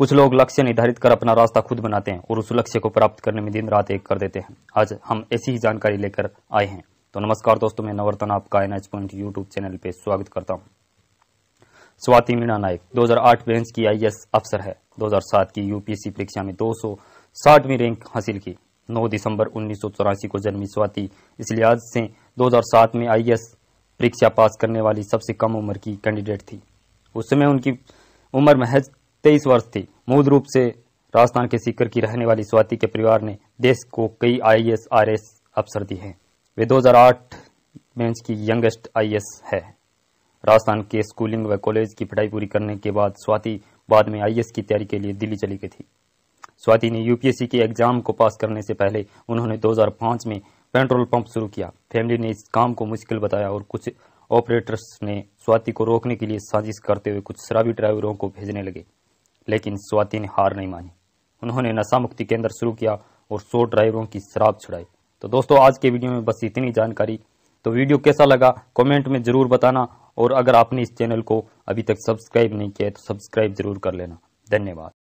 कुछ लोग लक्ष्य निर्धारित कर अपना रास्ता खुद बनाते हैं और उस लक्ष्य को प्राप्त करने में दिन रात एक कर देते हैं आज हम ऐसी ही जानकारी लेकर आए हैं तो नमस्कार दोस्तों मैं नवर्तन आपका N H point YouTube channel पर स्वागत करता हूँ स्वाति मीणा नायक 2008 बेंच की आईएएस अफसर है 2007 की यूपीएससी परीक्षा में 260वीं रैंक हासिल की 9 दिसंबर उन्नीस को जन्मी स्वाति इस लिहाज से 2007 में आईएएस परीक्षा पास करने वाली सबसे कम उम्र की कैंडिडेट थी उस समय उनकी उम्र महज तेईस वर्ष थी मूल रूप से राजस्थान के सीकर की रहने वाली स्वाति के परिवार ने देश को कई आई एस आर एस अफसर दिए हैं वे 2008 में की यंगेस्ट आई है राजस्थान के स्कूलिंग व कॉलेज की पढ़ाई पूरी करने के बाद स्वाति बाद में आई की तैयारी के लिए दिल्ली चली गई थी स्वाति ने यूपीएससी के एग्जाम को पास करने से पहले उन्होंने 2005 में पेट्रोल पंप शुरू किया फैमिली ने इस काम को मुश्किल बताया और कुछ ऑपरेटर्स ने स्वाति को रोकने के लिए साजिश करते हुए कुछ शराबी ड्राइवरों को भेजने लगे लेकिन स्वाति ने हार नहीं मानी उन्होंने नशा मुक्ति केंद्र शुरू किया और सौ ड्राइवरों की शराब छुड़ाई तो दोस्तों आज के वीडियो में बस इतनी जानकारी तो वीडियो कैसा लगा कमेंट में ज़रूर बताना और अगर आपने इस चैनल को अभी तक सब्सक्राइब नहीं किया है तो सब्सक्राइब ज़रूर कर लेना धन्यवाद